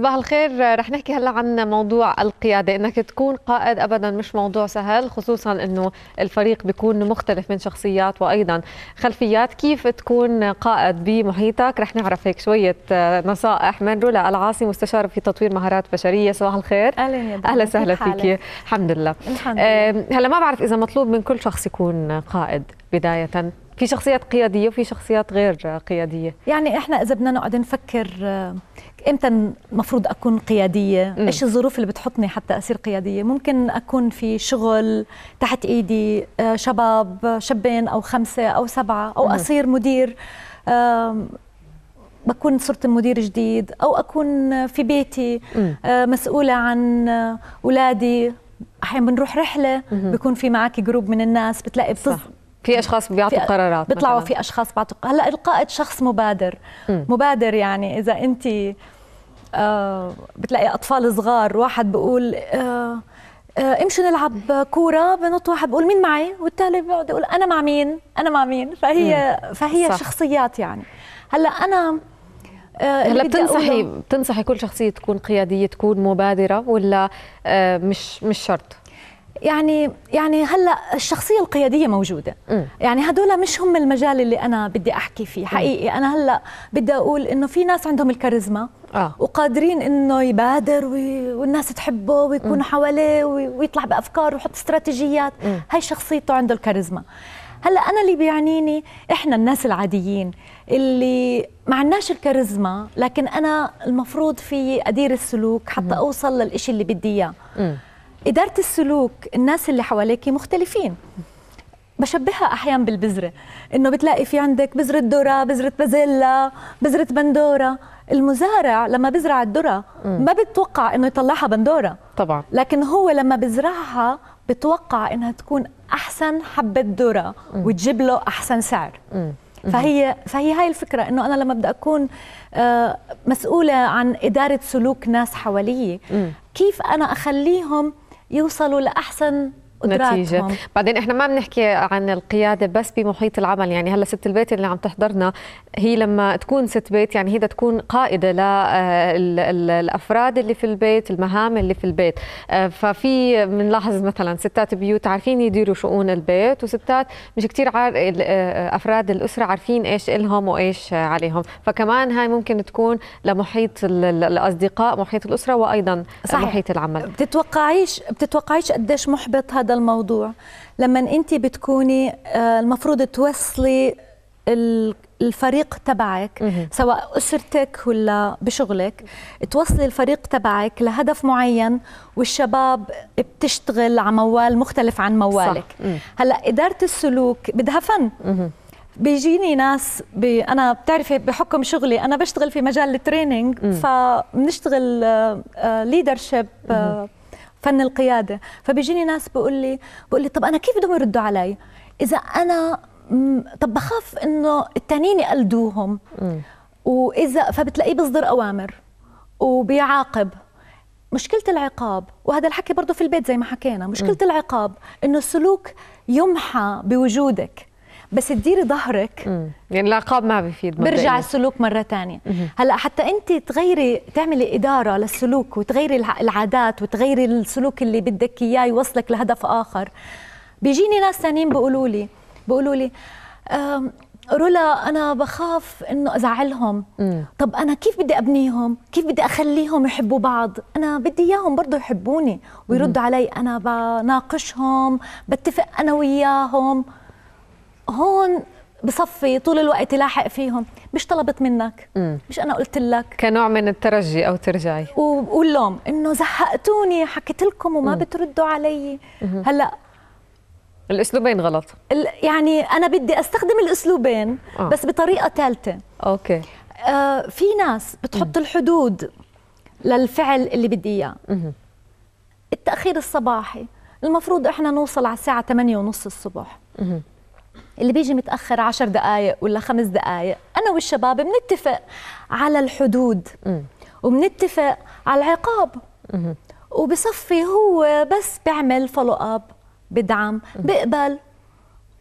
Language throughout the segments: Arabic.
صباح الخير رح نحكي هلا عن موضوع القياده انك تكون قائد ابدا مش موضوع سهل خصوصا انه الفريق بيكون مختلف من شخصيات وايضا خلفيات كيف تكون قائد بمحيطك رح نعرف هيك شويه آه، نصائح من رولا العاصي مستشار في تطوير مهارات بشريه صباح الخير اهلا يا اهلا وسهلا فيكي الحمد لله الحمد لله هلا ما بعرف اذا مطلوب من كل شخص يكون قائد بدايه في شخصيات قياديه وفي شخصيات غير قياديه يعني احنا اذا بدنا نقعد نفكر آه، امتى المفروض اكون قياديه م. ايش الظروف اللي بتحطني حتى اصير قياديه ممكن اكون في شغل تحت ايدي آه، شباب شابين او خمسه او سبعه او م. اصير مدير آه، بكون صرت مدير جديد او اكون في بيتي مسؤوله عن اولادي احيانا بنروح رحله بكون في معك جروب من الناس بتلاقي صح. في اشخاص بيعطوا قرارات بيطلعوا في اشخاص بيعطوا هلا القائد شخص مبادر م. مبادر يعني اذا انت آه بتلاقي اطفال صغار واحد بيقول آه آه امشوا نلعب كورة بنط واحد بقول مين معي والثاني بيقعد يقول أنا مع مين أنا مع مين فهي م. فهي صح. شخصيات يعني هلا أنا آه هلا بتنصحي بتنصحي كل شخصية تكون قيادية تكون مبادرة ولا آه مش مش شرط يعني يعني هلا الشخصيه القياديه موجوده م. يعني هدول مش هم المجال اللي انا بدي احكي فيه حقيقي انا هلا بدي اقول انه في ناس عندهم الكاريزما آه. وقادرين انه يبادر وي... والناس تحبه ويكون حواليه وي... ويطلع بافكار ويحط استراتيجيات م. هاي شخصيته عنده الكاريزما هلا انا اللي بيعنيني احنا الناس العاديين اللي ما عندناش الكاريزما لكن انا المفروض في ادير السلوك حتى م. اوصل للإشي اللي بدي اياه إدارة السلوك الناس اللي حواليك مختلفين بشبهها احيانا بالبذره انه بتلاقي في عندك بذره ذره بذره بازيلا بذره بندوره المزارع لما بزرع الذره ما بتوقع انه يطلعها بندوره طبعا لكن هو لما بزرعها بتوقع انها تكون احسن حبه ذره وتجيب له احسن سعر فهي فهي هاي الفكره انه انا لما بدي اكون آه، مسؤوله عن اداره سلوك ناس حواليي كيف انا اخليهم يوصلوا لأحسن نتيجة بعدين احنا ما بنحكي عن القيادة بس بمحيط العمل يعني هلا ست البيت اللي عم تحضرنا هي لما تكون ست بيت يعني هي بدها تكون قائدة للأفراد آه، اللي في البيت المهام اللي في البيت آه، ففي بنلاحظ مثلا ستات بيوت عارفين يديروا شؤون البيت وستات مش كثير عار... آه، أفراد الأسرة عارفين إيش لهم وإيش عليهم فكمان هاي ممكن تكون لمحيط الأصدقاء محيط الأسرة وأيضا صحيح. محيط العمل بتتوقعيش بتتوقعيش قديش محبط هذا هذا الموضوع لما انت بتكوني آه، المفروض توصلي الفريق تبعك سواء اسرتك ولا بشغلك توصلي الفريق تبعك لهدف معين والشباب بتشتغل على موال مختلف عن موالك هلا اداره السلوك بدها فن بيجيني ناس بي انا بتعرفي بحكم شغلي انا بشتغل في مجال التريننج فبنشتغل ليدرشيب آه، آه، فن القياده فبيجيني ناس بقول لي بقول لي طب انا كيف بدهم يردوا علي اذا انا طب بخاف انه التانيين يقلدوهم واذا فبتلاقيه بيصدر اوامر وبيعاقب مشكله العقاب وهذا الحكي برضه في البيت زي ما حكينا مشكله م. العقاب انه السلوك يمحى بوجودك بس تديري ظهرك يعني العقاب ما بيفيد برجع السلوك مره ثانيه هلا حتى انت تغيري تعملي اداره للسلوك وتغيري العادات وتغيري السلوك اللي بدك اياه يوصلك لهدف اخر بيجيني ناس ثانيين بيقولوا لي بيقولوا لي رولا انا بخاف انه ازعلهم مم. طب انا كيف بدي ابنيهم كيف بدي اخليهم يحبوا بعض انا بدي اياهم برضه يحبوني ويردوا علي انا بناقشهم بتفق انا وياهم هون بصفي طول الوقت لاحق فيهم مش طلبت منك م. مش انا قلت لك كنوع من الترجي او ترجعي واللوم انه زهقتوني حكيت لكم وما م. بتردوا علي م. هلا الاسلوبين غلط يعني انا بدي استخدم الاسلوبين آه. بس بطريقه ثالثه اوكي آه في ناس بتحط م. الحدود للفعل اللي بدي اياه التاخير الصباحي المفروض احنا نوصل على الساعه 8:30 الصبح مم. اللي بيجي متاخر عشر دقائق ولا خمس دقائق انا والشباب بنتفق على الحدود وبنتفق على العقاب وبصفي هو بس بيعمل فولو اب بدعم بقبل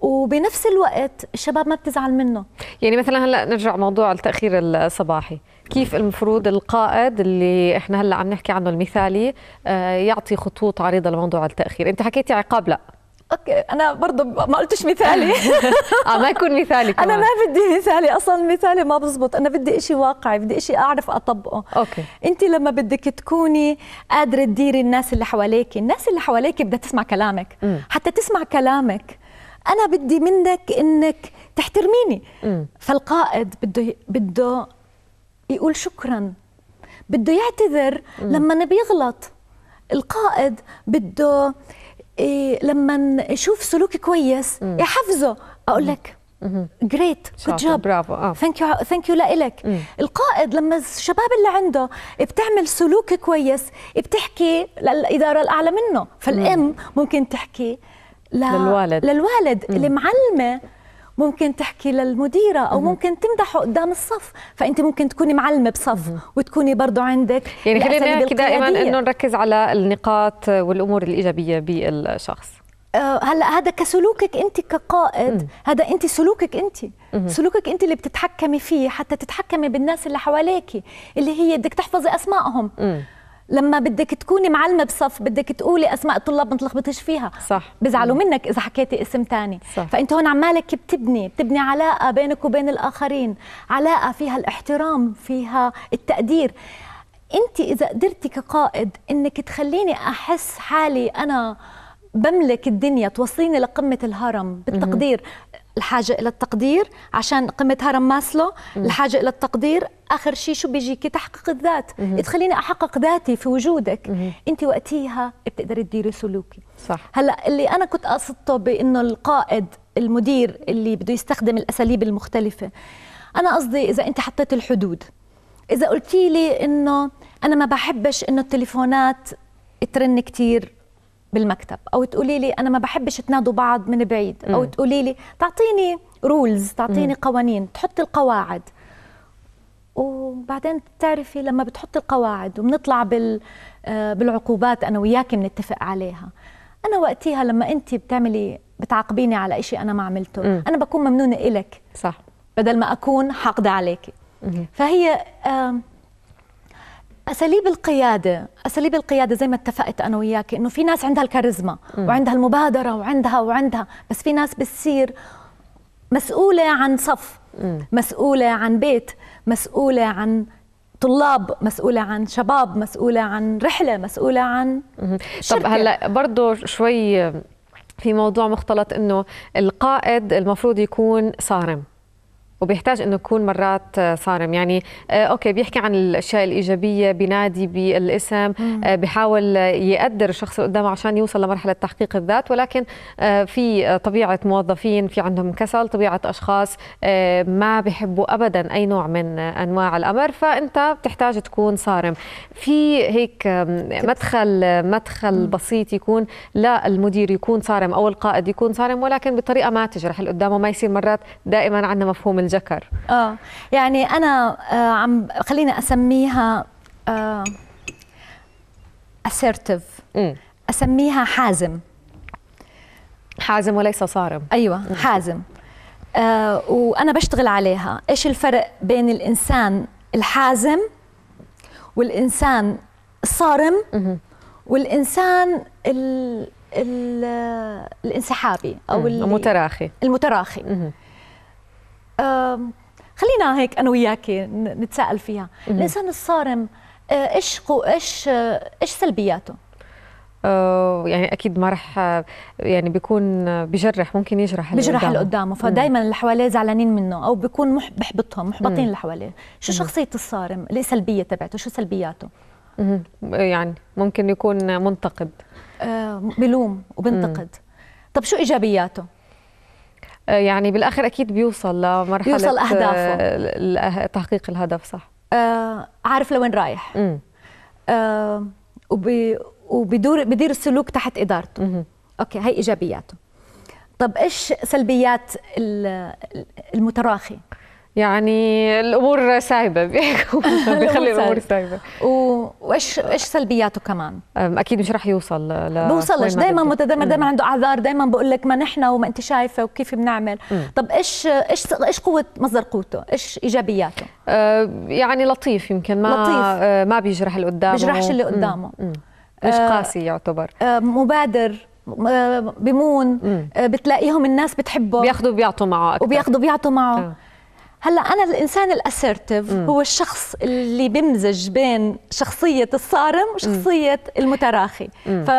وبنفس الوقت الشباب ما بتزعل منه يعني مثلا هلا نرجع موضوع التاخير الصباحي كيف المفروض القائد اللي احنا هلا عم نحكي عنه المثالي آه، يعطي خطوط عريضه لموضوع التاخير انت حكيتي عقاب لا اوكي انا برضه ما قلتش مثالي اه ما يكون مثالي كمان. انا ما بدي مثالي اصلا مثالي ما بزبط انا بدي إشي واقعي بدي إشي اعرف اطبقه اوكي انت لما بدك تكوني قادره تديري الناس اللي حواليك الناس اللي حواليك بدها تسمع كلامك م. حتى تسمع كلامك انا بدي منك انك تحترميني م. فالقائد بده بده يقول شكرا بده يعتذر م. لما بيغلط القائد بده إيه، لما اشوف سلوك كويس يحفزه اقول لك جريت جود جوب برافو اه ثانك يو ثانك يو لك القائد لما الشباب اللي عنده بتعمل سلوك كويس بتحكي للاداره الاعلى منه فالام ممكن تحكي للوالد للوالد المعلمه اللي معلمه ممكن تحكي للمديره او ممكن تمدحه قدام الصف فانت ممكن تكوني معلمه بصف وتكوني برضه عندك يعني خلينا نحكي دائما انه نركز على النقاط والامور الايجابيه بالشخص آه، هلا هذا كسلوكك انت كقائد هذا انت سلوكك انت سلوكك انت اللي بتتحكمي فيه حتى تتحكمي بالناس اللي حواليك اللي هي بدك تحفظي اسمائهم لما بدك تكوني معلمه بصف بدك تقولي اسماء الطلاب ما تلخبطيش فيها صح بزعلوا منك اذا حكيتي اسم ثاني فانت هون عمالك بتبني بتبني علاقه بينك وبين الاخرين علاقه فيها الاحترام فيها التقدير انت اذا قدرتي كقائد انك تخليني احس حالي انا بملك الدنيا توصليني لقمة الهرم بالتقدير الحاجه الى التقدير عشان قمه هرم ماسلو الحاجه الى التقدير اخر شيء شو بيجيكي تحقيق الذات تخليني احقق ذاتي في وجودك انت وقتيها بتقدري تديري سلوكي صح هلا اللي انا كنت قصدته بانه القائد المدير اللي بده يستخدم الاساليب المختلفه انا قصدي اذا انت حطيت الحدود اذا قلتي لي انه انا ما بحبش انه التليفونات ترن كثير بالمكتب او تقولي لي انا ما بحبش تنادوا بعض من بعيد او تقولي لي تعطيني رولز تعطيني م. قوانين تحطي القواعد وبعدين بتعرفي لما بتحطي القواعد وبنطلع بال آه، بالعقوبات انا وياكي بنتفق عليها انا وقتها لما انت بتعملي بتعاقبيني على شيء انا ما عملته م. انا بكون ممنونه إلك صح بدل ما اكون حاقده عليكي فهي اساليب القياده اساليب القياده زي ما اتفقت انا وياك انه في ناس عندها الكاريزما وعندها المبادره وعندها وعندها بس في ناس بتصير مسؤوله عن صف مسؤوله عن بيت مسؤوله عن طلاب مسؤولة عن شباب مسؤولة عن رحلة مسؤولة عن شركة. طب هلأ برضو شوي في موضوع مختلط انه القائد المفروض يكون صارم وبيحتاج انه يكون مرات آه، صارم يعني آه، اوكي بيحكي عن الاشياء الايجابيه بينادي بالاسم آه، بحاول يقدر الشخص اللي قدامه عشان يوصل لمرحله تحقيق الذات ولكن في طبيعه موظفين في عندهم كسل طبيعه اشخاص ما بيحبوا ابدا اي نوع من انواع الامر فانت بتحتاج تكون صارم في هيك مدخل مدخل بسيط يكون لا المدير يكون صارم او القائد يكون صارم ولكن بطريقه ما تجرح اللي قدامه ما يصير مرات دائما عندنا مفهوم الذكر اه يعني انا آه عم خليني اسميها آه اسميها حازم حازم وليس صارم ايوه مم. حازم آه وانا بشتغل عليها ايش الفرق بين الانسان الحازم والانسان الصارم مم. والانسان الـ الـ الانسحابي او المتراخي المتراخي خلينا هيك انا وياك نتساءل فيها الانسان الصارم آه، ايش ايش آه، ايش سلبياته يعني اكيد ما رح يعني بيكون بجرح ممكن يجرح اللي بجرح اللي قدامه فدائما اللي حواليه زعلانين منه او بيكون بحبطهم محبطين اللي حواليه شو شخصيه الصارم اللي سلبيه تبعته شو سلبياته يعني ممكن يكون منتقد آه، بلوم وبنتقد طب شو ايجابياته آه، يعني بالاخر اكيد بيوصل لمرحله بيوصل اهدافه آه، تحقيق الهدف صح آه عارف لوين رايح آه وبي وبدور بدير السلوك تحت ادارته مم. اوكي هي ايجابياته طب ايش سلبيات المتراخي يعني الامور سايبه بيخلي الامور سايبه وايش ايش سلبياته كمان اكيد مش راح يوصل ل بوصلش دائما متدمر دائما عنده اعذار دائما بقول لك ما نحن وما انت شايفه وكيف بنعمل طب ايش ايش ايش قوه مصدر قوته ايش ايجابياته أه، يعني لطيف يمكن ما لطيف. أه، ما بيجرح اللي قدامه بيجرحش اللي قدامه مش أه، قاسي يعتبر مبادر بمون بتلاقيهم الناس بتحبه بياخذوا بيعطوا معه أكثر. وبياخذوا بيعطوا معه أه. هلا انا الانسان الاسرتيف هو الشخص اللي بمزج بين شخصيه الصارم وشخصيه م. المتراخي ف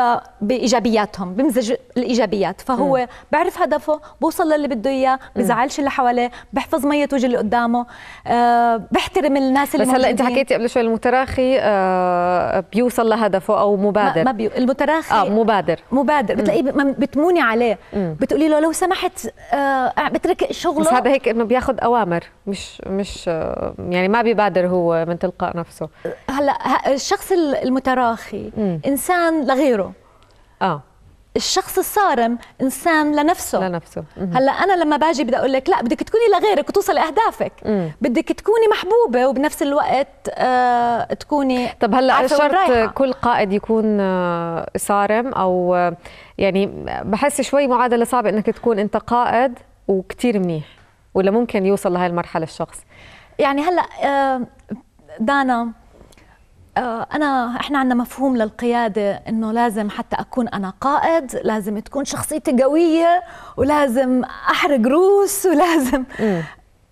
بايجابياتهم بمزج الايجابيات فهو م. بعرف هدفه بوصل للي بده اياه بزعلش اللي حواليه بحفظ مية وجه اللي قدامه أه بحترم الناس اللي بس هلا انت حكيتي قبل شوي المتراخي أه بيوصل لهدفه او مبادر ما, ما بيو المتراخي اه مبادر مبادر بتلاقيه بتموني عليه بتقولي له لو سمحت أه بترك شغله بس هذا هيك انه بياخذ اوامر مش مش آه، يعني ما بيبادر هو من تلقاء نفسه هلا الشخص المتراخي م. انسان لغيره اه الشخص الصارم انسان لنفسه لنفسه مم. هلا انا لما باجي بدي اقول لك لا بدك تكوني لغيرك وتوصلي اهدافك مم. بدك تكوني محبوبه وبنفس الوقت آه تكوني طب هلا شرط كل قائد يكون آه صارم او آه يعني بحس شوي معادله صعبه انك تكون انت قائد وكثير منيح ولا ممكن يوصل لهي المرحله الشخص يعني هلا آه دانا آه، انا احنا عندنا مفهوم للقياده انه لازم حتى اكون انا قائد لازم تكون شخصيتي قويه ولازم احرق روس ولازم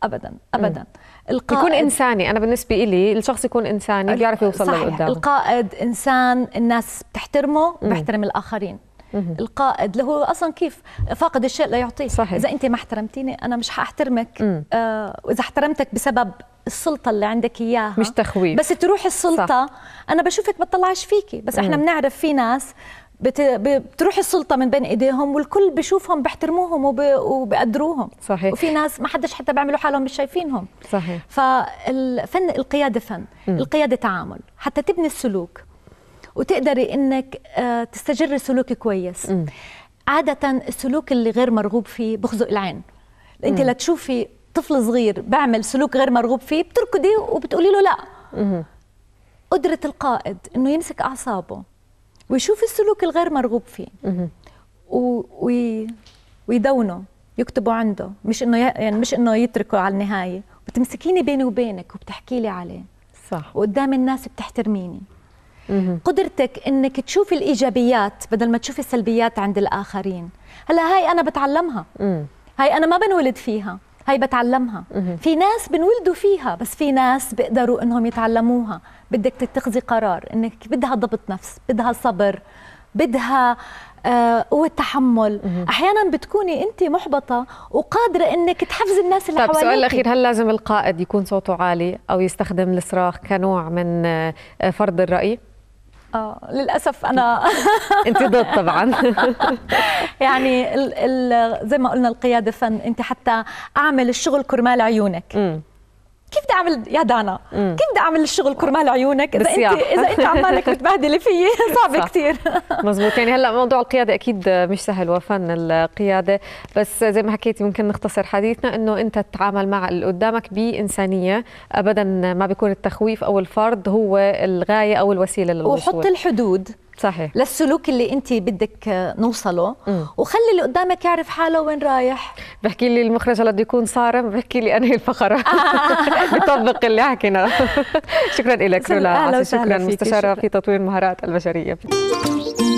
ابدا ابدا القائد يكون انساني انا بالنسبه إلي الشخص يكون انساني بيعرف يوصل لقدام القائد انسان الناس بتحترمه بيحترم الاخرين القائد اللي هو اصلا كيف فاقد الشيء لا يعطيه صحيح. اذا انت ما احترمتيني انا مش حاحترمك آه واذا احترمتك بسبب السلطه اللي عندك اياها مش تخويف بس تروح السلطه صح. انا بشوفك بتطلعش فيكي بس احنا بنعرف في ناس بت... بتروح السلطة من بين ايديهم والكل بشوفهم بيحترموهم وب... وبقدروهم صحيح وفي ناس ما حدش حتى بيعملوا حالهم مش شايفينهم صحيح فالفن القيادة فن م. القيادة تعامل حتى تبني السلوك وتقدري انك آه، تستجري سلوك كويس م. عاده السلوك اللي غير مرغوب فيه بخزق العين انت لتشوفي طفل صغير بعمل سلوك غير مرغوب فيه بتركضي وبتقولي له لا قدره القائد انه يمسك اعصابه ويشوف السلوك الغير مرغوب فيه م. و... ويدونه يكتبوا عنده مش انه يعني مش انه يتركه على النهايه وتمسكيني بيني وبينك وبتحكي لي عليه صح وقدام الناس بتحترميني مم. قدرتك انك تشوفي الايجابيات بدل ما تشوفي السلبيات عند الاخرين هلا هاي انا بتعلمها مم. هاي انا ما بنولد فيها هاي بتعلمها مم. في ناس بنولدوا فيها بس في ناس بيقدروا انهم يتعلموها بدك تتخذي قرار انك بدها ضبط نفس بدها صبر بدها آه، قوة تحمل أحيانا بتكوني أنت محبطة وقادرة أنك تحفزي الناس اللي طيب حواليك سؤال الأخير هل لازم القائد يكون صوته عالي أو يستخدم الصراخ كنوع من آه، آه، فرض الرأي؟ آه، للاسف انا انت ضد طبعا يعني ال ال زي ما قلنا القياده فن انت حتى اعمل الشغل كرمال عيونك م. كيف بدي اعمل يا دانا مم. كيف بدي اعمل الشغل كرمال عيونك اذا انت اذا انت عمالك بتبهدلي فيي صعب كثير مزبوط يعني هلا موضوع القياده اكيد مش سهل وفن القياده بس زي ما حكيتي ممكن نختصر حديثنا انه انت تتعامل مع اللي قدامك بانسانيه ابدا ما بيكون التخويف او الفرض هو الغايه او الوسيله للوصول وحط الحدود صحيح للسلوك اللي انت بدك نوصله م. وخلي اللي قدامك يعرف حاله وين رايح بحكي لي المخرج هلا بده يكون صارم بحكي لي انهي الفقره بطبق اللي حكينا شكرا لك رولا شكرا مستشاره في تطوير المهارات البشريه